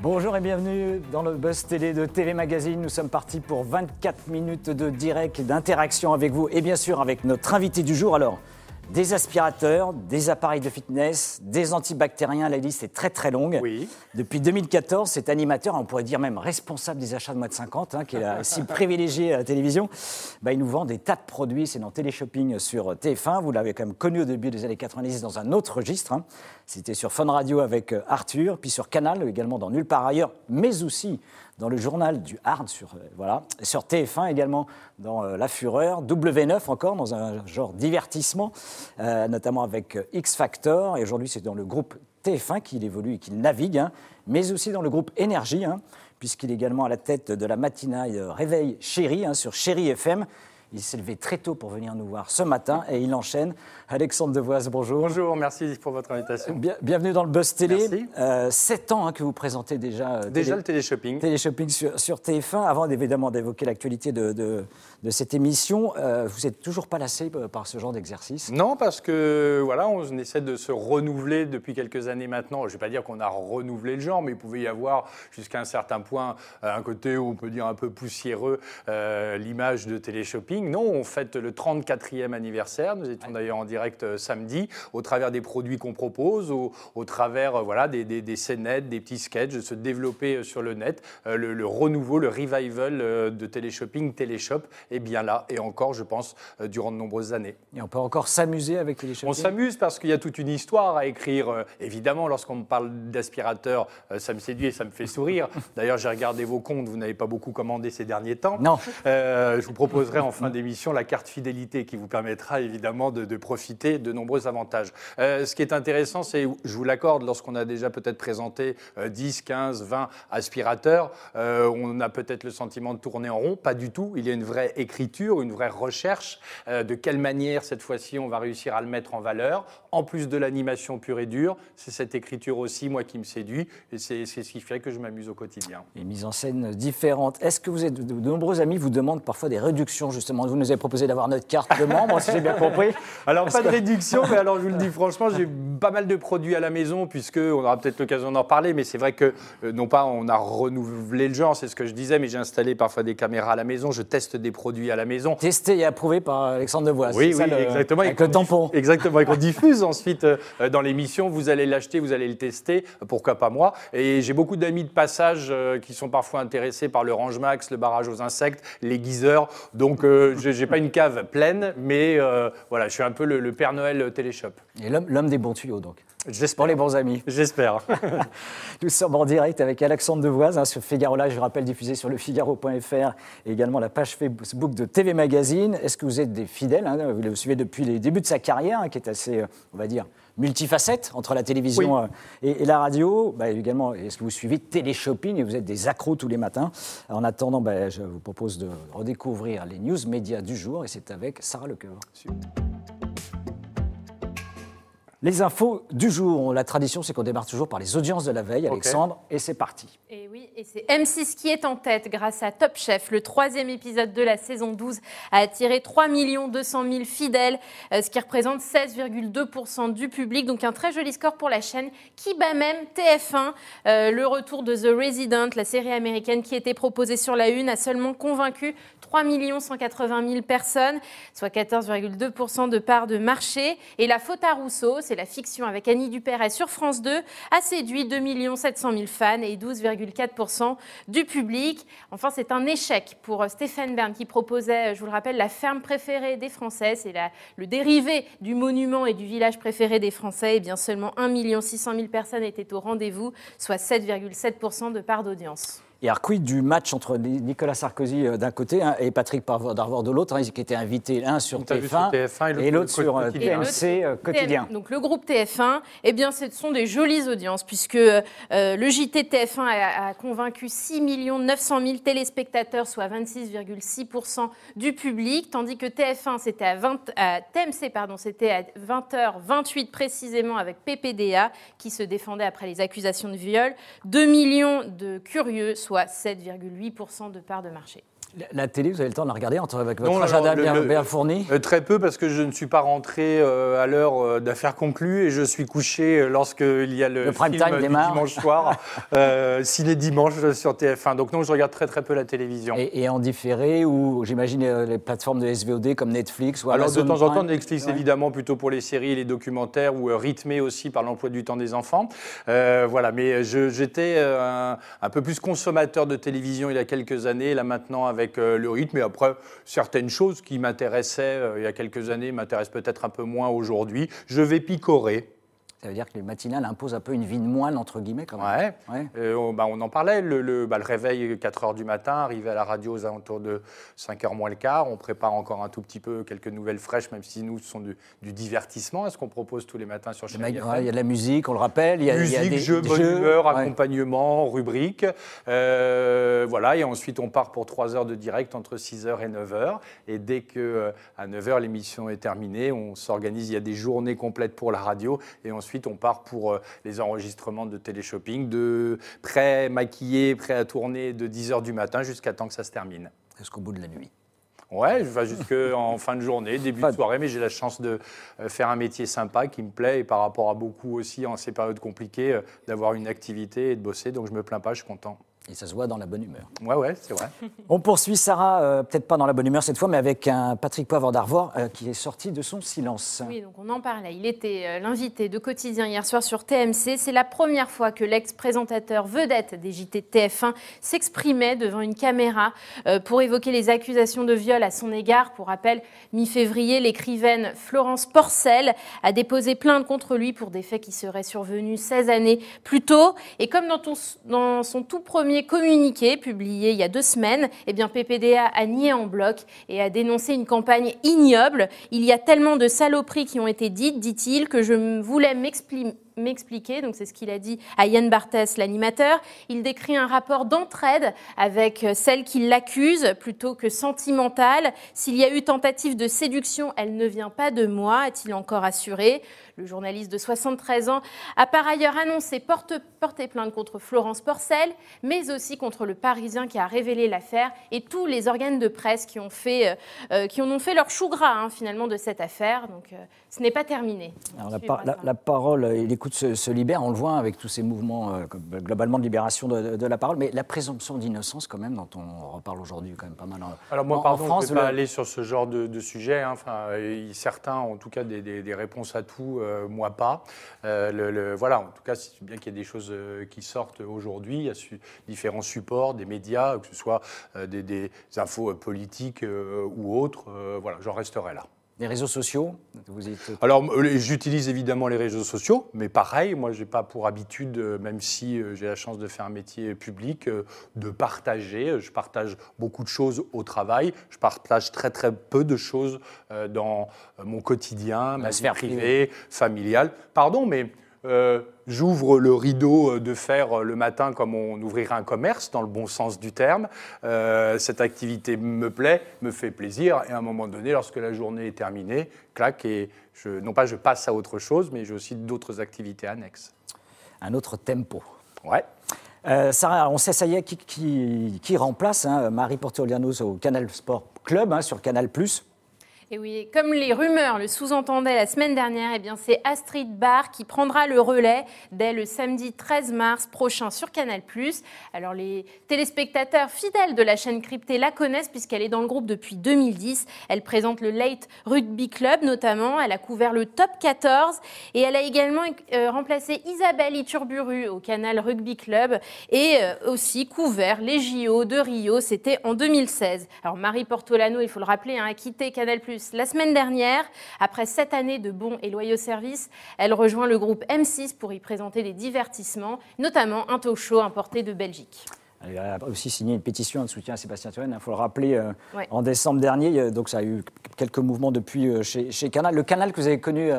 Bonjour et bienvenue dans le Buzz Télé de TV Magazine. Nous sommes partis pour 24 minutes de direct, d'interaction avec vous et bien sûr avec notre invité du jour. Alors, des aspirateurs, des appareils de fitness, des antibactériens, la liste est très très longue. Depuis 2014, cet animateur, on pourrait dire même responsable des achats de moins de 50, hein, qui est la privilégié à la télévision, bah, il nous vend des tas de produits, c'est dans Téléshopping sur TF1, vous l'avez quand même connu au début des années 90 dans un autre registre, hein. c'était sur Fun Radio avec euh, Arthur, puis sur Canal, également dans Nulle part ailleurs, mais aussi dans le journal du Hard, sur, euh, voilà, sur TF1 également dans euh, La Fureur, W9 encore dans un genre divertissement, euh, notamment avec X Factor, et aujourd'hui c'est dans le groupe TF1 qu'il évolue et qu'il navigue, hein, mais aussi dans le groupe Énergie, hein, puisqu'il est également à la tête de la matinaille Réveil Chéri hein, sur Chéri FM. Il s'est levé très tôt pour venir nous voir ce matin et il enchaîne. Alexandre Devoise, bonjour. Bonjour, merci pour votre invitation. bienvenue dans le Buzz Télé. 7 euh, ans hein, que vous présentez déjà. Euh, déjà télé, le téléshopping. Téléshopping sur, TF1. Avant évidemment d'évoquer l'actualité de, cette émission, euh, vous n'êtes toujours pas lassé par ce genre d'exercice Non, parce que voilà, on essaie de se renouveler depuis quelques années maintenant. Je ne vais pas dire qu'on a renouvelé le genre, mais il pouvait y avoir jusqu'à un certain point un côté où on peut dire un peu poussiéreux l'image de téléshopping. Non, on fête le 34e anniversaire. Nous étions d'ailleurs en direct euh, samedi au travers des produits qu'on propose, au, travers euh, voilà, des, des, des des petits sketchs, de se développer euh, sur le net. le, renouveau, le revival de téléshopping, téléshop est bien là et encore, je pense, durant de nombreuses années. Et on peut encore s'amuser avec téléshopping On s'amuse parce qu'il y a toute une histoire à écrire. évidemment, lorsqu'on me parle d'aspirateur, ça me séduit et ça me fait sourire. D'ailleurs, j'ai regardé vos comptes, vous n'avez pas beaucoup commandé ces derniers temps. Non. je vous proposerai enfin d'émission la carte fidélité qui vous permettra évidemment de, profiter de nombreux avantages. Euh, ce qui est intéressant, c'est, je vous l'accorde, lorsqu'on a déjà peut-être présenté 10, 15, 20 aspirateurs, euh, on a peut-être le sentiment de tourner en rond. Pas du tout. Il y a une vraie écriture, une vraie recherche euh, de quelle manière cette fois-ci on va réussir à le mettre en valeur. En plus de l'animation pure et dure, c'est cette écriture aussi, moi, qui me séduit et c'est ce qui fait que je m'amuse au quotidien. Les mises en scène différente. Est-ce que vous êtes de, de nombreux amis vous demandent parfois des réductions justement vous nous avez proposé d'avoir notre carte de membre, si j'ai bien compris. Alors, pas de réduction, mais alors je vous le dis franchement, j'ai pas mal de produits à la maison, puisqu'on aura peut-être l'occasion d'en parler, mais c'est vrai que, euh, non pas on a renouvelé le genre, c'est ce que je disais, mais j'ai installé parfois des caméras à la maison, je teste des produits à la maison. Testé et approuvé par Alexandre de Oui, ça, exactement. Avec le tampon. Exactement, et qu'on diffuse ensuite euh, dans l'émission. Vous allez l'acheter, vous allez le tester, pourquoi pas moi. Et j'ai beaucoup d'amis de passage euh, qui sont parfois intéressés par le Range Max, le barrage aux insectes, les guiseurs. Donc, je n'ai pas une cave pleine, mais euh, voilà, je suis un peu le, Père Noël téléshop. Et l'homme des bons tuyaux, donc. J'espère. les bons amis. J'espère. Nous sommes en direct avec Alexandre Devoise hein, sur Figaro Live, je vous rappelle, diffusé sur le Figaro.fr et également la page Facebook de TV Magazine. Est-ce que vous êtes des fidèles hein, Vous le suivez depuis les débuts de sa carrière, hein, qui est assez, euh, on va dire, multifacette entre la télévision euh, et, la radio. Bah, également, est-ce que vous suivez Téléshopping et vous êtes des accros tous les matins En attendant, bah, je vous propose de redécouvrir les news médias du jour et c'est avec Sarah Lecoeur. Les infos du jour. La tradition, c'est qu'on démarre toujours par les audiences de la veille. Alexandre, et c'est parti. Et oui, et c'est M6 qui est en tête grâce à Top Chef. Le troisième épisode de la saison 12 a attiré 3 200 000 fidèles, euh, ce qui représente 16,2% du public. Donc un très joli score pour la chaîne qui bat même TF1. Euh, le retour de The Resident, la série américaine qui était proposée sur la une, a seulement convaincu 3 180 000 personnes, soit 14,2% de part de marché. Et la faute à Rousseau, c'est la fiction avec Annie Dupéret sur France 2, a séduit 2 700 000 fans et 12,4% du public. Enfin, c'est un échec pour Stéphane Bern qui proposait, je vous le rappelle, la ferme préférée des Français. C'est le dérivé du monument et du village préféré des Français. Et eh bien seulement 1 600 000 personnes étaient au rendez-vous, soit 7,7% de part d'audience. Et quid du match entre Nicolas Sarkozy euh, d'un côté hein, et Patrick Darvor de l'autre, qui hein, étaient invités l'un sur, TF1, et l'autre sur euh, TMC euh, quotidien. Donc le groupe TF1, eh bien, ce sont des jolies audiences puisque le JT TF1 a, convaincu 6 900 000 téléspectateurs, soit 26,6% du public, tandis que TF1, c'était à, 20, TMC, pardon, c'était à 20h28 précisément avec PPDA qui se défendait après les accusations de viol. 2 millions de curieux, soit 7,8% de part de marché. La télé, vous avez le temps de la regarder entre, avec votre agenda bien, fourni euh, Très peu, parce que je ne suis pas rentré euh, à l'heure euh, d'affaires conclues et je suis couché lorsqu'il y a le, prime time dimanche soir, si les dimanche sur TF1. Donc non, je regarde très très peu la télévision. Et, en différé, ou j'imagine les plateformes de SVOD comme Netflix ou Amazon Alors de temps en temps, Netflix évidemment, plutôt pour les séries et les documentaires, ou rythmé aussi par l'emploi du temps des enfants. voilà, mais j'étais un, un peu plus consommateur de télévision il y a quelques années, là maintenant avec euh, le rythme. Et après, certaines choses qui m'intéressaient euh, il y a quelques années m'intéressent peut-être un peu moins aujourd'hui. Je vais picorer. Ça veut dire que les matinales imposent un peu une vie de moine, entre guillemets, quand Ouais. Euh, on, bah, on, en parlait. Le, le, bah, réveil, 4 h du matin, arrivé à la radio aux alentours de 5 h moins le quart. On prépare encore un tout petit peu quelques nouvelles fraîches, même si nous, ce sont du, divertissement. Est-ce qu'on propose tous les matins sur Chérie Il y a de la musique, on le rappelle. Y a, musique, y a des, jeux, bonne humeur, accompagnement, rubrique. Euh, voilà. Et ensuite, on part pour 3 heures de direct entre 6 h et 9 h. Et dès que euh, à 9 h l'émission est terminée, on s'organise. Il y a des journées complètes pour la radio. Et ensuite ensuite, on part pour euh, les enregistrements de téléshopping, de prêt maquillé, prêt à tourner de 10h du matin jusqu'à temps que ça se termine. Est-ce qu'au bout de la nuit. Ouais, je jusqu'en fin de journée, début de soirée, mais j'ai la chance de euh, faire un métier sympa qui me plaît et par rapport à beaucoup aussi en ces périodes compliquées, euh, d'avoir une activité et de bosser, donc je me plains pas, je suis content. Et ça se voit dans la bonne humeur. Ouais, ouais, c'est vrai. On poursuit, Sarah, euh, peut-être pas dans la bonne humeur cette fois, mais avec un Patrick Poivre d'Arvor euh, qui est sorti de son silence. Oui, donc on en parlait. Il était euh, l'invité de Quotidien hier soir sur TMC. C'est la première fois que l'ex-présentateur vedette des JT TF1 s'exprimait devant une caméra pour évoquer les accusations de viol à son égard. Pour rappel, mi-février, l'écrivaine Florence Porcel a déposé plainte contre lui pour des faits qui seraient survenus 16 années plus tôt. Et comme dans son tout premier communiqué, publié il y a deux semaines, eh bien PPDA a nié en bloc et a dénoncé une campagne ignoble. Il y a tellement de saloperies qui ont été dites, dit-il, que je voulais m'exprimer m'expliquer. Donc c'est ce qu'il a dit à Yann Barthès, l'animateur. Il décrit un rapport d'entraide avec euh, celle qui l'accuse plutôt que sentimentale. S'il y a eu tentative de séduction, elle ne vient pas de moi, a-t-il encore assuré. Le journaliste de 73 ans a par ailleurs annoncé porter, plainte contre Florence Porcel, mais aussi contre le Parisien qui a révélé l'affaire et tous les organes de presse qui, ont fait, euh, euh, qui en ont fait leur chou gras hein, finalement de cette affaire. Donc ce n'est pas terminé. la, la, parole, il écoute se, libère, on le voit avec tous ces mouvements euh, euh, globalement de libération de, la parole, mais la présomption d'innocence quand même dont on reparle aujourd'hui quand même pas mal. En, Alors moi, par pardon, France, je ne vais pas aller sur ce genre de, sujet. Hein. Enfin, euh, certains, en tout cas, des, réponses à tout, moi pas. le, voilà, en tout cas, c'est bien qu'il y ait des choses qui sortent aujourd'hui. Il y a différents supports, des médias, que ce soit des, des, infos politiques ou autres. voilà, j'en resterai là. Les réseaux sociaux Alors, euh, j'utilise évidemment les réseaux sociaux, mais pareil, moi, je n'ai pas pour habitude, euh, même si euh, j'ai la chance de faire un métier public, de partager. Je partage beaucoup de choses au travail. Je partage très, très peu de choses dans mon quotidien, ma, sphère privée, familiale. Pardon, mais euh, j'ouvre le rideau euh, de faire euh, le matin comme on ouvrirait un commerce, dans le bon sens du terme. cette activité me plaît, me fait plaisir, et à un moment donné, lorsque la journée est terminée, clac, et je, non pas je passe à autre chose, mais j'ai aussi d'autres activités annexes. Un autre tempo. Ouais. on sait, ça y est, qui, remplace hein, Marie Portolianos au Canal Sport Club, hein, sur Canal+. Et oui, comme les rumeurs le sous-entendaient la semaine dernière, eh c'est Astrid Barr qui prendra le relais dès le samedi 13 mars prochain sur Canal+. Alors les téléspectateurs fidèles de la chaîne cryptée la connaissent puisqu'elle est dans le groupe depuis 2010. Elle présente le Late Rugby Club notamment, elle a couvert le top 14 et elle a également euh, remplacé Isabelle Iturburu au Canal Rugby Club et euh, aussi couvert les JO de Rio, c'était en 2016. Alors Marie Portolano, il faut le rappeler, hein, a quitté Canal+ la semaine dernière, après sept années de bons et loyaux services, elle rejoint le groupe M6 pour y présenter des divertissements, notamment un talk show importé de Belgique. Elle a aussi signé une pétition de soutien à Sébastien Touraine, hein, il faut le rappeler, euh, en décembre dernier. Euh, donc ça a eu quelques mouvements depuis euh, chez, Canal. Le Canal que vous avez connu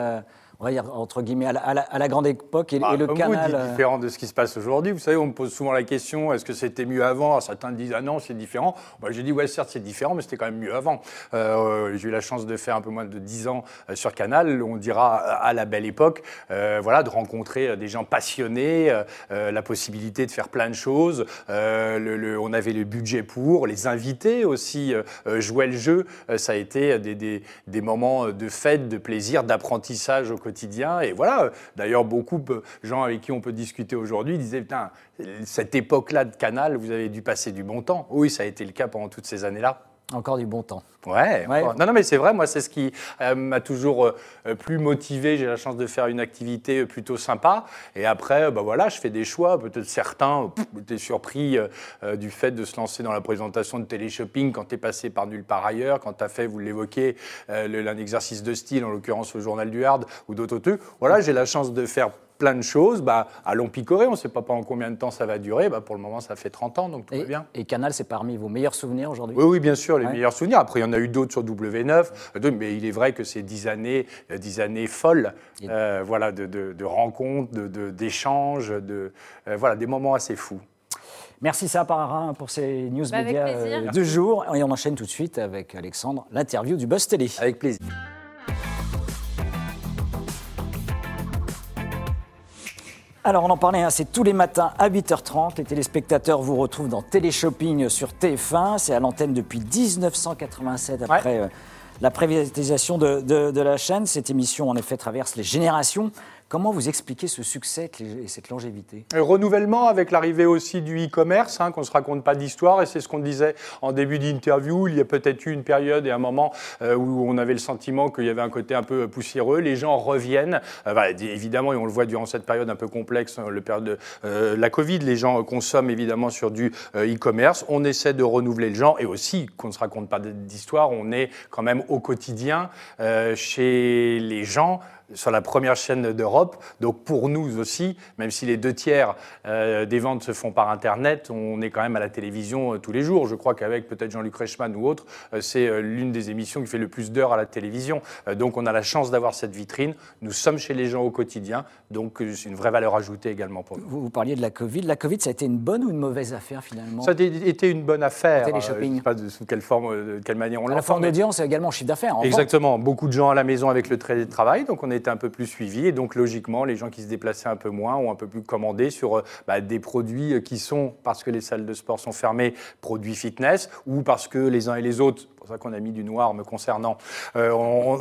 entre guillemets, à la, grande époque et, ah, le canal. C'est euh. différent de ce qui se passe aujourd'hui. Vous savez, on me pose souvent la question est-ce que c'était mieux avant ah, Certains disent ah non, c'est différent. Moi, J'ai dit ouais, certes, c'est différent, mais c'était quand même mieux avant. Euh, j'ai eu la chance de faire un peu moins de 10 ans euh, sur Canal. On dira à la belle époque, voilà, de rencontrer des gens passionnés, la possibilité de faire plein de choses. on avait le budget pour, les invités aussi jouaient le jeu. ça a été des, des, des moments de fête, de plaisir, d'apprentissage au quotidien et voilà, d'ailleurs, beaucoup de gens avec qui on peut discuter aujourd'hui disaient, putain, cette époque-là de Canal, vous avez dû passer du bon temps. Oui, ça a été le cas pendant toutes ces années-là. Encore du bon temps. Ouais. Non, non, mais c'est vrai, moi, c'est ce qui euh, m'a toujours euh, plus motivé. J'ai la chance de faire une activité euh, plutôt sympa. Et après, ben voilà, je fais des choix. Peut-être certains t'es surpris du fait de se lancer dans la présentation de Téléshopping quand t'es passé par nulle part ailleurs, quand t'as fait, vous l'évoquez, un exercice de style, en l'occurrence le journal du Hard ou d'autres trucs. Voilà, j'ai la chance de faire plein de choses. Bah, allons picorer, on ne sait pas en combien de temps ça va durer. Bah, pour le moment, ça fait 30 ans, donc tout et, va bien. Et Canal, c'est parmi vos meilleurs souvenirs aujourd'hui oui, oui, bien sûr, les meilleurs souvenirs. Après, il y en a eu d'autres sur W9, euh, mais il est vrai que c'est 10 années, 10 euh, années folles euh, voilà, de, de, de rencontres, d'échanges, de, voilà, des moments assez fous. Merci parrain pour ces news bah, médias de jour. Et on enchaîne tout de suite avec Alexandre, l'interview du Buzz Télé. Avec plaisir. Alors on en parlait, hein, c'est tous les matins à 8h30. Les téléspectateurs vous retrouvent dans Téléshopping sur TF1. C'est à l'antenne depuis 1987 après euh, la privatisation de la chaîne. Cette émission en effet traverse les générations. Comment vous expliquez ce succès et cette longévité Renouvellement avec l'arrivée aussi du e-commerce, hein, qu'on ne se raconte pas d'histoire, et c'est ce qu'on disait en début d'interview, il y a peut-être eu une période et un moment euh, où on avait le sentiment qu'il y avait un côté un peu poussiéreux, les gens reviennent, euh, bah, évidemment, et on le voit durant cette période un peu complexe, hein, période de euh, la Covid, les gens consomment évidemment sur du e-commerce, on essaie de renouveler le gens et aussi qu'on ne se raconte pas d'histoire, on est quand même au quotidien chez les gens sur la première chaîne d'Europe. Donc pour nous aussi, même si les deux tiers euh, des ventes se font par Internet, on est quand même à la télévision euh, tous les jours. Je crois qu'avec peut-être Jean-Luc Reichmann ou autre, euh, c'est l'une des émissions qui fait le plus d'heures à la télévision. donc on a la chance d'avoir cette vitrine. Nous sommes chez les gens au quotidien, donc c'est une vraie valeur ajoutée également pour nous. Vous, parliez de la Covid. La Covid, ça a été une bonne ou une mauvaise affaire finalement Ça a été une bonne affaire. Je ne sais pas de, sous quelle forme, quelle manière on l'a. La forme d'audience, et également chiffre d'affaires. Exactement. Beaucoup de gens à la maison avec le travail, donc on est un peu plus suivi. Et donc, logiquement, les gens qui se déplaçaient un peu moins ont un peu plus commandé sur euh, bah, des produits euh, qui sont, parce que les salles de sport sont fermées, produits fitness, ou parce que les uns et les autres ça qu'on a mis du noir me concernant. Euh,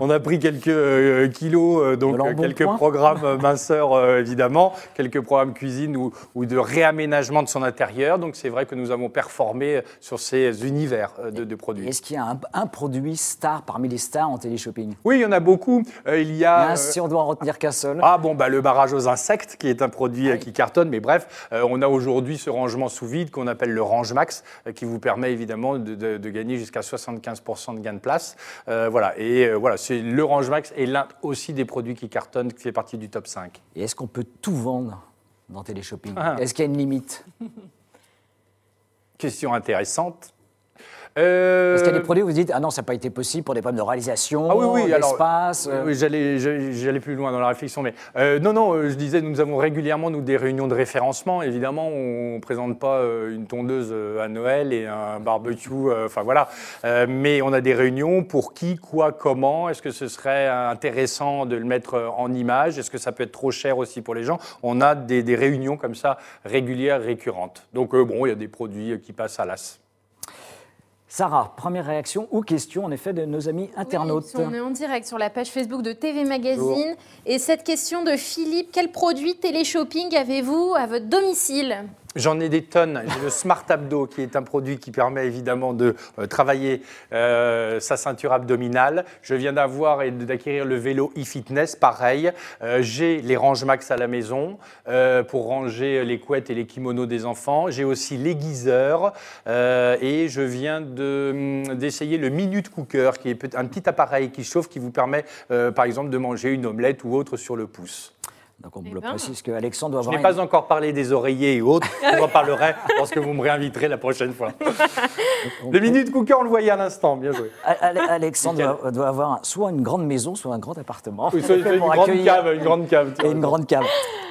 on, a pris quelques euh, kilos, euh, donc quelques programmes minceurs évidemment, quelques programmes cuisine ou, de réaménagement de son intérieur. Donc c'est vrai que nous avons performé sur ces univers de, produits. Est-ce qu'il y a un, produit star parmi les stars en téléshopping Oui, il y en a beaucoup. il y a. si on doit en retenir qu'un seul. Ah bon, bah, le barrage aux insectes, qui est un produit qui cartonne, mais bref, on a aujourd'hui ce rangement sous vide qu'on appelle le Range Max, qui vous permet évidemment de gagner jusqu'à à 75% de gain de place. Euh, voilà, et euh, voilà, c'est le range max est l'un aussi des produits qui cartonnent, qui fait partie du top 5. Et est-ce qu'on peut tout vendre dans Téléshopping ah. Est-ce qu'il y a une limite Question intéressante euh... ce qu'il y a des produits où vous dites Ah non, ça n'a pas été possible pour des problèmes de réalisation, ah oui, oui, d'espace. Euh. j'allais, j'allais plus loin dans la réflexion. Mais euh, non, non, euh, je disais, nous avons régulièrement nous, des réunions de référencement. Évidemment, on ne présente pas euh, une tondeuse à Noël et un barbecue. Enfin voilà. mais on a des réunions pour qui, quoi, comment. Est-ce que ce serait intéressant de le mettre en image Est-ce que ça peut être trop cher aussi pour les gens On a des, réunions comme ça régulières, récurrentes. Donc, bon, il y a des produits qui passent à l'as. Sarah, première réaction ou question en effet de nos amis internautes. on est en direct sur la page Facebook de TV Magazine. Et cette question de Philippe, quel produit télé-shopping avez-vous à votre domicile J'en ai des tonnes. J'ai le Smart Abdo, qui est un produit qui permet évidemment de euh, travailler euh, sa ceinture abdominale. Je viens d'avoir et d'acquérir le vélo e-fitness, pareil. Euh, j'ai les range max à la maison pour ranger les couettes et les kimonos des enfants. J'ai aussi l'aiguiseur et je viens hum, d'essayer le Minute Cooker, qui est un petit appareil qui chauffe, qui vous permet par exemple de manger une omelette ou autre sur le pouce. Donc on eh ben. que Alexandre doit avoir. Je n'ai pas encore parlé des oreillers et autres. On en parlerai lorsque vous me réinviterez la prochaine fois. Le Minute cooker, on le voyait à l'instant. Bien joué. Alexandre doit, avoir soit une grande maison, soit un grand appartement. une, grande cave, une grande cave. Et une grande cave.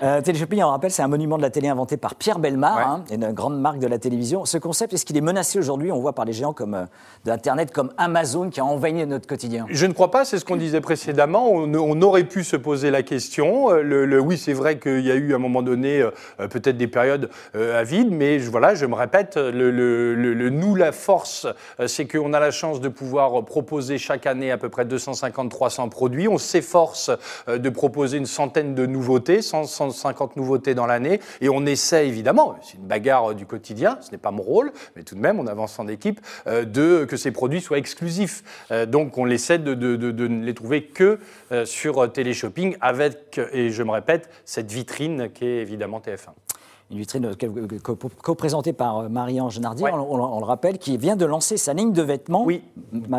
Euh, on rappelle, c'est un monument de la télé inventé par Pierre Belmar, hein, une grande marque de la télévision. Ce concept, est-ce qu'il est menacé aujourd'hui On voit par les géants comme euh, de l'Internet, comme Amazon, qui a envahi notre quotidien. Je ne crois pas, c'est ce qu'on disait précédemment. On, aurait pu se poser la question. Euh, le euh, oui, c'est vrai qu'il y a eu à un moment donné euh, euh, peut-être des périodes à vide, mais voilà, je me répète, le, nous, la force, c'est qu'on a la chance de pouvoir proposer chaque année à peu près 250-300 produits. On s'efforce de proposer une centaine de nouveautés, 150 nouveautés dans l'année, et on essaie évidemment, c'est une bagarre du quotidien, ce n'est pas mon rôle, mais tout de même, on avance en équipe, de, que ces produits soient exclusifs. donc on essaie de, de ne les trouver que sur Téléshopping, avec, et je me répète, répète, cette vitrine qui est évidemment TF1 une vitrine euh, co-présentée par euh, Marie-Ange Nardi, on, le rappelle, qui vient de lancer sa ligne de vêtements. Oui,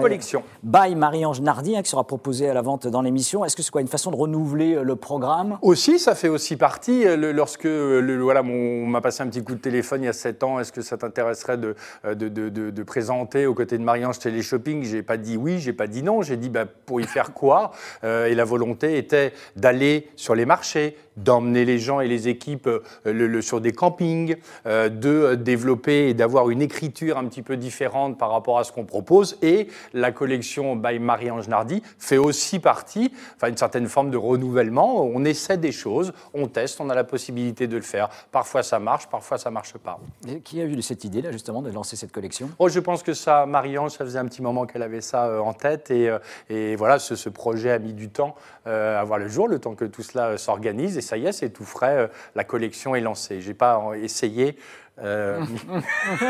collection. By Marie-Ange Nardi, hein, qui sera proposée à la vente dans l'émission. Est-ce que c'est quoi une façon de renouveler euh, le programme Aussi, ça fait aussi partie. lorsque voilà, on m'a passé un petit coup de téléphone il y a 7 ans, est-ce que ça t'intéresserait de de, présenter aux côtés de Marie-Ange Téléshopping J'ai pas dit oui, j'ai pas dit non, j'ai dit bah, pour y faire quoi Et la volonté était d'aller sur les marchés, d'emmener les gens et les équipes euh, le, sur des campings, euh, de euh, développer et d'avoir une écriture un petit peu différente par rapport à ce qu'on propose. Et la collection by Marie-Ange Nardi fait aussi partie, enfin une certaine forme de renouvellement. On essaie des choses, on teste, on a la possibilité de le faire. Parfois ça marche, parfois ça marche pas. Et qui a eu cette idée là justement de lancer cette collection Oh, je pense que ça, Marie-Ange, ça faisait un petit moment qu'elle avait ça en tête et, et voilà, ce, ce, projet a mis du temps à voir le jour, le temps que tout cela s'organise ça y est, c'est tout frais, euh, la collection est lancée. Je n'ai pas essayé euh,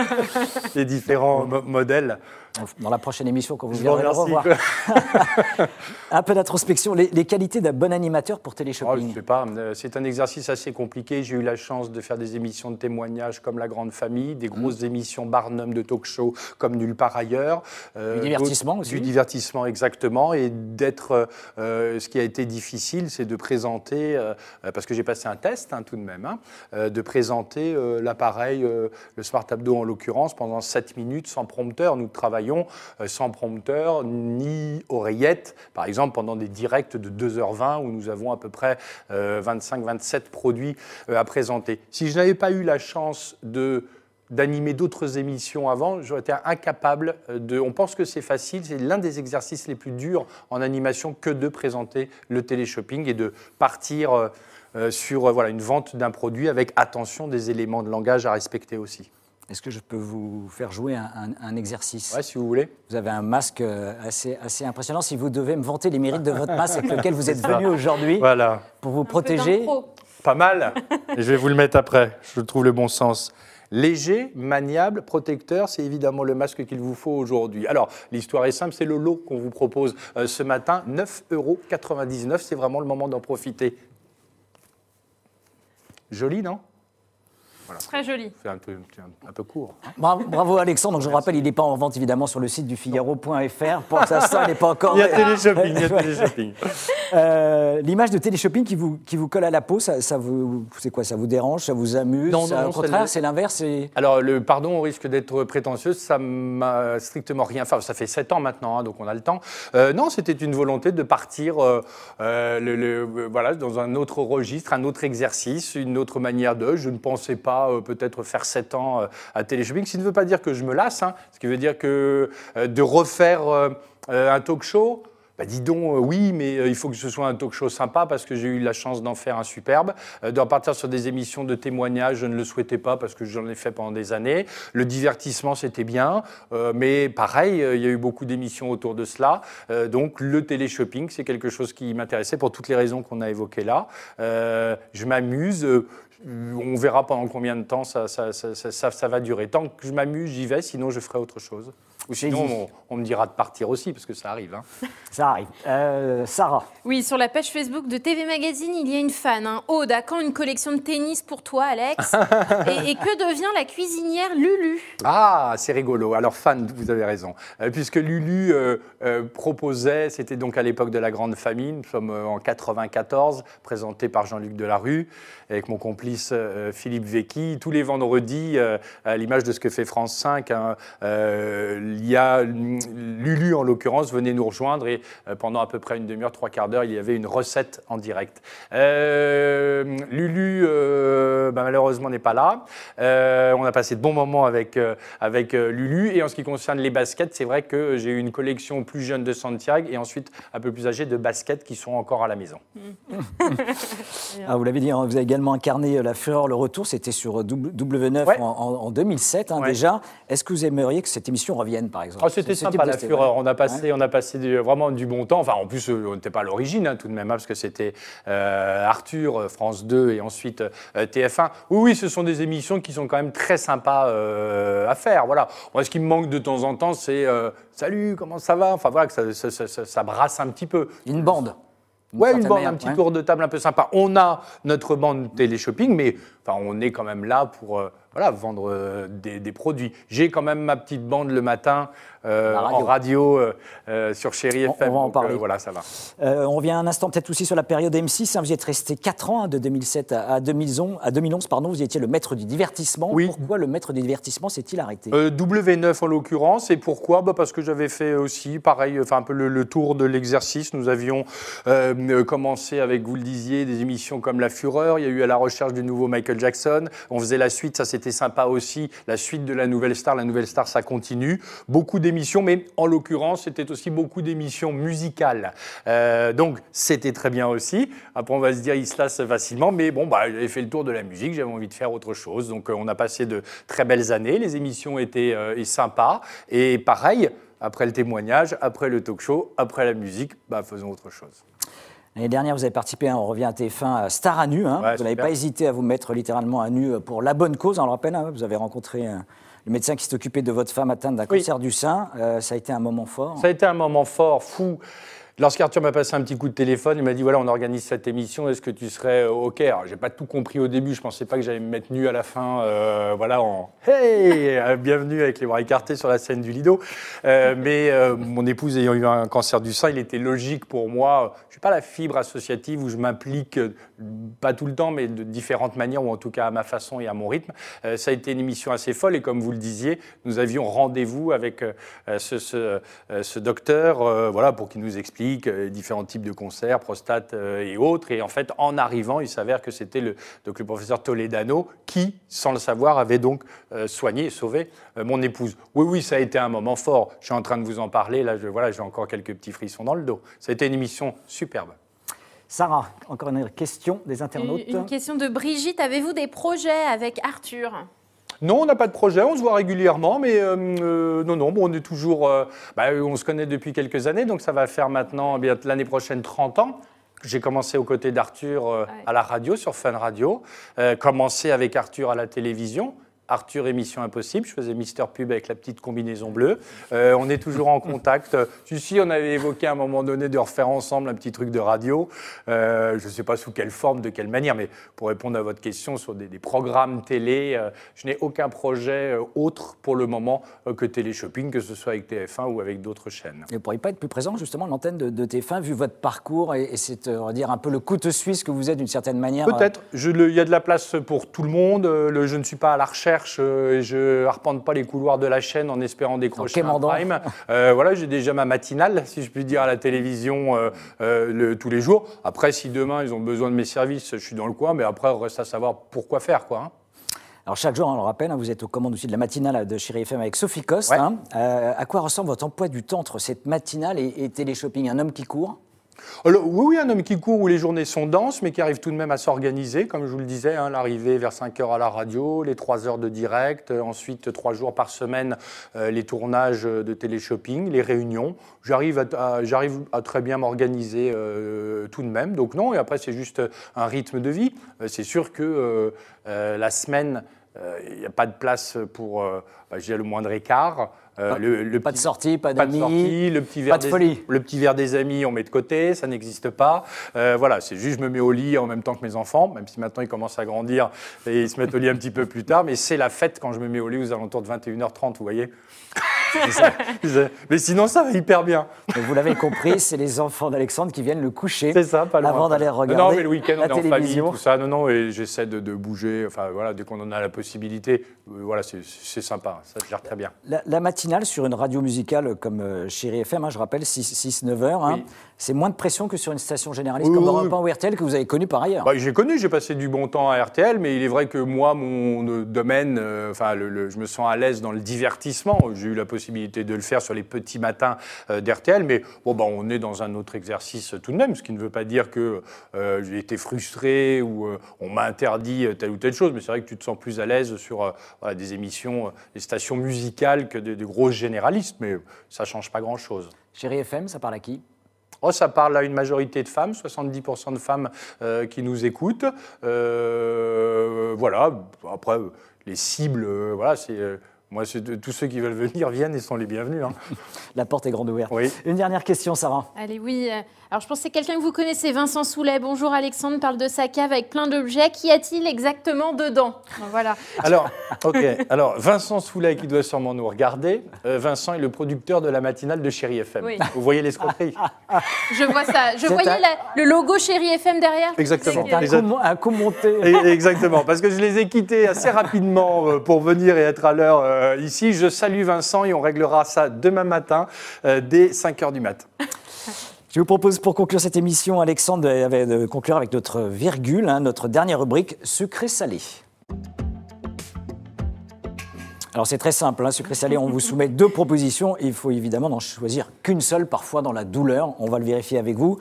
les différents modèles. Dans la prochaine émission, quand vous viendrez le revoir. un peu d'introspection. Les, qualités d'un bon animateur pour téléshopping oh, Je sais pas. Euh, c'est un exercice assez compliqué. J'ai eu la chance de faire des émissions de témoignages comme La Grande Famille, des mm. grosses émissions Barnum de talk show comme nulle part ailleurs. Euh, du divertissement aussi. Du divertissement, exactement. Et d'être. ce qui a été difficile, c'est de présenter, parce que j'ai passé un test hein, tout de même, hein, de présenter l'appareil euh, le Smart Abdo en l'occurrence pendant 7 minutes sans prompteur. Nous travaillons euh, sans prompteur ni oreillette, par exemple pendant des directs de 2h20 où nous avons à peu près 25-27 euh, produits à présenter. Si je n'avais pas eu la chance de d'animer d'autres émissions avant, j'aurais été incapable de... On pense que c'est facile, c'est l'un des exercices les plus durs en animation que de présenter le téléshopping et de partir euh, sur euh, voilà, une vente d'un produit avec attention des éléments de langage à respecter aussi. Est-ce que je peux vous faire jouer un, exercice Oui, si vous voulez. Vous avez un masque euh, assez, assez impressionnant. Si vous devez me vanter les mérites de votre masque avec lequel vous êtes venu aujourd'hui voilà. pour vous protéger. Pas mal. je vais vous le mettre après. Je trouve le bon sens. Léger, maniable, protecteur, c'est évidemment le masque qu'il vous faut aujourd'hui. Alors, l'histoire est simple, c'est le lot qu'on vous propose ce matin, 9,99 euros. C'est vraiment le moment d'en profiter. Joli, non c'est Très joli. C'est un, un, peu court. Hein. Bravo, Alexandre. Donc, je vous rappelle, il n'est pas en vente évidemment sur le site du Figaro.fr. Pour ça, n'est pas encore. Il y a téléshopping. Euh, l'image de téléshopping qui vous, qui vous colle à la peau, ça, vous, c'est quoi Ça vous dérange Ça vous amuse non, non, Au contraire, c'est l'inverse. Alors, le pardon au risque d'être prétentieux, ça m'a strictement rien. Enfin, ça fait 7 ans maintenant, hein, donc on a le temps. Euh, non, c'était une volonté de partir euh, le, voilà, dans un autre registre, un autre exercice, une autre manière de. Je ne pensais pas euh, peut-être faire 7 ans euh, à téléshopping. Ce qui ne veut pas dire que je me lasse, hein. ce qui veut dire que euh, de refaire un talk show, bah, dis donc, oui, mais il faut que ce soit un talk show sympa parce que j'ai eu la chance d'en faire un superbe, de repartir sur des émissions de témoignages, je ne le souhaitais pas parce que j'en ai fait pendant des années. Le divertissement, c'était bien, mais pareil, il y a eu beaucoup d'émissions autour de cela. donc le télé-shopping, c'est quelque chose qui m'intéressait pour toutes les raisons qu'on a évoquées là. je m'amuse, on verra pendant combien de temps ça, va durer. Tant que je m'amuse, j'y vais, sinon je ferai autre chose on, me dira de partir aussi, parce que ça arrive. Hein. ça arrive. Euh, Sarah. Oui, sur la page Facebook de TV Magazine, il y a une fan. Hein. Aude, une collection de tennis pour toi, Alex et, que devient la cuisinière Lulu Ah, c'est rigolo. Alors, fan, vous avez raison. Euh, puisque Lulu euh, proposait, c'était donc à l'époque de la Grande Famine, nous sommes en 94, présenté par Jean-Luc Delarue, avec mon complice Philippe Vecchi, tous les vendredis, à l'image de ce que fait France 5, il y a hum, Lulu, en l'occurrence, venait nous rejoindre et euh, pendant à peu près une demi-heure, trois quarts d'heure, il y avait une recette en direct. Euh, Lulu, euh, bah, malheureusement, n'est pas là. on a passé de bons moments avec, avec Lulu. Et en ce qui concerne les baskets, c'est vrai que j'ai eu une collection plus jeune de Santiago et ensuite un peu plus âgée de baskets qui sont encore à la maison. ah, vous l'avez dit, hein, vous avez également incarné la fureur, le retour, c'était sur W9 en, 2007 hein, déjà. Est-ce que vous aimeriez que cette émission revienne par exemple. Ah, c'était sympa la fureur. On a passé, on a passé vraiment du bon temps. Enfin, en plus, euh, on n'était pas à l'origine hein, tout de même, hein, parce que c'était euh, Arthur, euh, France 2 et ensuite TF1. Oui, oui, ce sont des émissions qui sont quand même très sympas à faire. Voilà. ce qui me manque de temps en temps, c'est salut, comment ça va Enfin voilà, que ça, brasse un petit peu. Une bande. Ouais, une bande, un petit tour de table un peu sympa. On a notre bande télé-shopping, mais enfin, on est quand même là pour voilà, vendre euh, des, produits. J'ai quand même ma petite bande le matin euh, en radio euh, euh, sur Chéri FM. On, va en parler. voilà, ça va. on revient un instant peut-être aussi sur la période M6. Hein. vous y êtes resté 4 ans, hein, de 2007 à 2011. À 2011 pardon, vous étiez le maître du divertissement. Pourquoi le maître du divertissement s'est-il arrêté W9 en l'occurrence. Et pourquoi bah, Parce que j'avais fait aussi, pareil, enfin un peu le, le tour de l'exercice. Nous avions commencé avec, vous le disiez, des émissions comme La Fureur. Il y a eu à la recherche du nouveau Michael Jackson. On faisait la suite, ça c'était sympa aussi. La suite de La Nouvelle Star. La Nouvelle Star, ça continue. Beaucoup d'émissions mais en l'occurrence, c'était aussi beaucoup d'émissions musicales. Euh, donc, c'était très bien aussi. Après, on va se dire, il se lasse facilement, mais bon, bah, j'avais fait le tour de la musique, j'avais envie de faire autre chose. Donc, euh, on a passé de très belles années, les émissions étaient euh, sympas, et pareil, après le témoignage, après le talk show, après la musique, bah, faisons autre chose. L'année dernière, vous avez participé, à hein, on revient à TF1, Star à nu. Hein. vous n'avez pas hésité à vous mettre littéralement à nu pour la bonne cause. On le rappelle, hein. vous avez rencontré un, le médecin qui s'est occupé de votre femme atteinte d'un cancer du sein, euh, ça a été un moment fort. Ça a été un moment fort, fou. Lorsqu'Arthur m'a passé un petit coup de téléphone, il m'a dit voilà, on organise cette émission, est-ce que tu serais euh, au Caire J'ai pas tout compris au début, je pensais pas que j'allais me mettre nu à la fin, euh, voilà, en hey, euh, bienvenue avec les bras écartés sur la scène du Lido. mais mon épouse ayant eu un cancer du sein, il était logique pour moi. Je suis pas la fibre associative où je m'implique pas tout le temps, mais de différentes manières ou en tout cas à ma façon et à mon rythme. ça a été une émission assez folle et comme vous le disiez, nous avions rendez-vous avec ce, ce, docteur, voilà, pour qu'il nous explique euh, différents types de concerts, prostate euh, et autres. Et en fait, en arrivant, il s'avère que c'était le, le professeur Toledano qui, sans le savoir, avait donc euh, soigné et sauvé mon épouse. Oui, oui, ça a été un moment fort. Je suis en train de vous en parler. Là, voilà, j'ai encore quelques petits frissons dans le dos. Ça a été une émission superbe. Sarah, encore une question des internautes. Une question de Brigitte. Avez-vous des projets avec Arthur non, on n'a pas de projet, on se voit régulièrement, mais euh, euh, non, non, on est toujours, euh, bah, on se connaît depuis quelques années, donc ça va faire maintenant, eh l'année prochaine, 30 ans. J'ai commencé aux côtés d'Arthur à la radio, sur Fun Radio, commencé avec Arthur à la télévision. Arthur Émission Impossible. Je faisais Mister Pub avec la petite combinaison bleue. Euh, on est toujours en contact. Tu on avait évoqué à un moment donné de refaire ensemble un petit truc de radio. Euh, je ne sais pas sous quelle forme, de quelle manière, mais pour répondre à votre question sur des, programmes télé, euh, je n'ai aucun projet autre pour le moment que Télé-Shopping, que ce soit avec TF1 ou avec d'autres chaînes. vous ne pourriez pas être plus présent justement à l'antenne de, TF1, vu votre parcours et, c'est, dire, un peu le couteau suisse que vous êtes d'une certaine manière Peut-être. Il y a de la place pour tout le monde. je ne suis pas à la recherche cherche euh, et je arpente pas les couloirs de la chaîne en espérant décrocher un prime. Euh, voilà, j'ai déjà ma matinale, si je puis dire, à la télévision euh, le, tous les jours. Après, si demain ils ont besoin de mes services, je suis dans le coin, mais après, reste à savoir pourquoi faire, quoi. Hein. Alors chaque jour, on le rappelle, hein, vous êtes aux commandes aussi de la matinale de Chérie FM avec Sophie Coste. Hein. à quoi ressemble votre emploi du temps entre cette matinale et, et télé-shopping Un homme qui court euh, oui, un homme qui court où les journées sont denses, mais qui arrive tout de même à s'organiser, comme je vous le disais, hein, l'arrivée vers 5 h à la radio, les 3 heures de direct, euh, ensuite 3 jours par semaine euh, les tournages de télé-shopping, les réunions. J'arrive à, très bien m'organiser tout de même, donc non, et après c'est juste un rythme de vie. c'est sûr que la semaine, il n'y a pas de place pour bah, le moindre écart. Euh, pas, le, pas de sortie, pas d'amis, le petit verre des, Le petit verre des amis, on met de côté, ça n'existe pas. Euh, voilà, c'est juste je me mets au lit en même temps que mes enfants, même si maintenant ils commencent à grandir et ils se mettent au lit un petit peu plus tard, mais c'est la fête quand je me mets au lit aux alentours de 21h30, vous voyez mais sinon, ça va hyper bien. vous l'avez compris, c'est les enfants d'Alexandre qui viennent le coucher ça, avant d'aller regarder Non, mais le week-end, on est en tout ça. Non, non, et j'essaie de, bouger. Enfin, voilà, dès qu'on en a la possibilité, euh, voilà, c'est sympa. Ça gère très bien. La, matinale sur une radio musicale comme euh, Chérie FM, hein, je rappelle, 6-9 heures, hein, c'est moins de pression que sur une station généraliste comme Europe ou RTL que vous avez connu par ailleurs. Bah, j'ai connu, j'ai passé du bon temps à RTL, mais il est vrai que moi, mon euh, domaine, enfin, je me sens à l'aise dans le divertissement. J'ai eu la possibilité de le faire sur les petits matins euh, d'RTL. Mais bon, bah, on est dans un autre exercice euh, tout de même, ce qui ne veut pas dire que euh, j'ai été frustré ou on m'a interdit telle ou telle chose. Mais c'est vrai que tu te sens plus à l'aise sur des émissions, des stations musicales que des, grosses généralistes. Mais ça change pas grand-chose. Chérie FM, ça parle à qui Oh, ça parle à une majorité de femmes, 70% de femmes qui nous écoutent. voilà, après, les cibles, voilà, c'est moi, tous ceux qui veulent venir viennent et sont les bienvenus. Hein. La porte est grande ouverte. Une dernière question, Sarah. Allez, oui. Euh, alors je pense que c'est quelqu'un que vous connaissez, Vincent Soulet. Bonjour Alexandre, parle de sa cave avec plein d'objets. Qu'y a-t-il exactement dedans Voilà. Alors, ok. Alors Vincent Soulet qui doit sûrement nous regarder. Euh, Vincent est le producteur de la matinale de Chéri FM. Vous voyez l'escroquerie Je vois ça. Je voyais le logo Chéri FM derrière. Exactement. C'est un, Exactement. Parce que je les ai quittés assez rapidement euh, pour venir et être à l'heure euh, ici. Je salue Vincent et on réglera ça demain matin dès 5h du matin. Je vous propose pour conclure cette émission, Alexandre, de conclure avec notre virgule, hein, notre dernière rubrique, sucré-salé. Alors c'est très simple, hein, sucré salé, on vous soumet deux propositions il faut évidemment n'en choisir qu'une seule, parfois dans la douleur, on va le vérifier avec vous.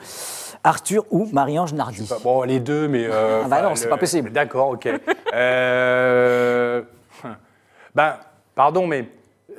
Arthur ou Marie-Ange Nardi Bon, les deux, mais... Euh, ah bah non, c'est pas possible. D'accord, ok. Euh, ben, pardon, mais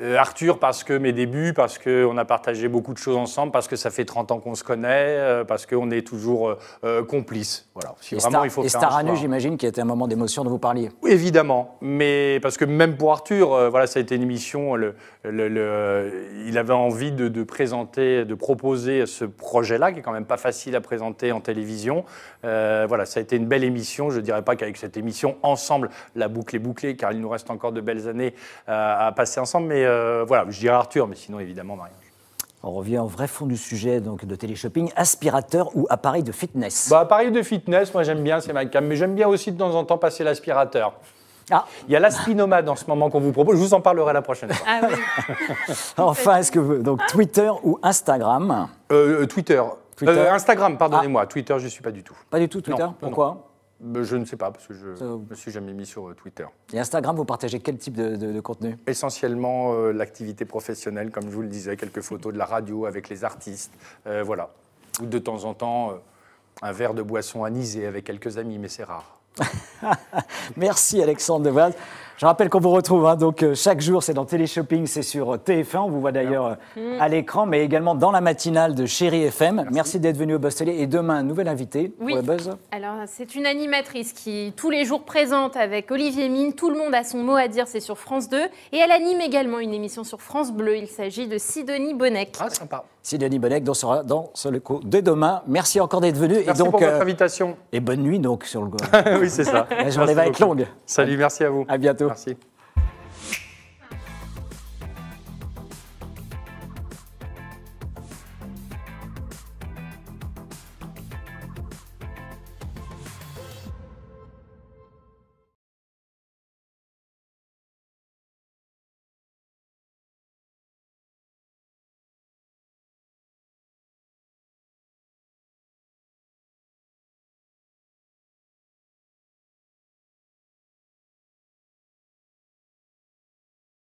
euh, Arthur, parce que mes débuts, parce qu'on a partagé beaucoup de choses ensemble, parce que ça fait 30 ans qu'on se connaît, euh, parce qu'on est toujours euh, complices. Voilà. et vraiment, Star, il faut et j'imagine, qui a été un moment d'émotion dont vous parliez. Oui, évidemment. Mais parce que même pour Arthur, voilà, ça a été une émission. Le, le, il avait envie de, présenter, de proposer ce projet-là, qui est quand même pas facile à présenter en télévision. voilà, ça a été une belle émission. Je ne dirais pas qu'avec cette émission, ensemble, la boucle est bouclée, car il nous reste encore de belles années à passer ensemble. Mais euh, voilà, je dirais Arthur, mais sinon évidemment mariage. On revient au vrai fond du sujet donc de téléshopping, aspirateur ou appareil de fitness bah, Appareil de fitness, moi j'aime bien, c'est ma cam, mais j'aime bien aussi de temps en temps passer l'aspirateur. Ah. Il y a l'aspinomade en ce moment qu'on vous propose. Je vous en parlerai la prochaine fois. Ah enfin, est-ce que donc Twitter ou Instagram euh, euh, Twitter. Instagram, pardonnez-moi. Ah. Twitter, je ne suis pas du tout. Pas du tout Twitter Pourquoi ben, je ne sais pas, parce que je ne me suis jamais mis sur euh, Twitter. Et Instagram, vous partagez quel type de, contenu Essentiellement euh, l'activité professionnelle, comme je vous le disais, quelques photos de la radio avec les artistes, euh, voilà. Ou de temps en temps, un verre de boisson anisé avec quelques amis, mais c'est rare. Merci Alexandre Devoise. Je rappelle qu'on vous retrouve, hein. donc euh, chaque jour, c'est dans Téléshopping, c'est sur euh, TF1, on vous voit d'ailleurs euh, à l'écran, mais également dans la matinale de Chérie FM. Merci, d'être venu au Buzz Télé et demain, un nouvel invité oui. Buzz. Alors, c'est une animatrice qui, tous les jours, présente avec Olivier Mine, tout le monde a son mot à dire, c'est sur France 2, et elle anime également une émission sur France Bleu, il s'agit de Sidonie Bonnec. Ah, sympa. C'est Denis Bonnec dont sera dans coup de demain. Merci encore d'être venu. Merci et donc, pour votre euh, invitation. Et bonne nuit donc sur le Oui, c'est ça. La journée va être longue. Salut, merci à vous. À bientôt. Merci.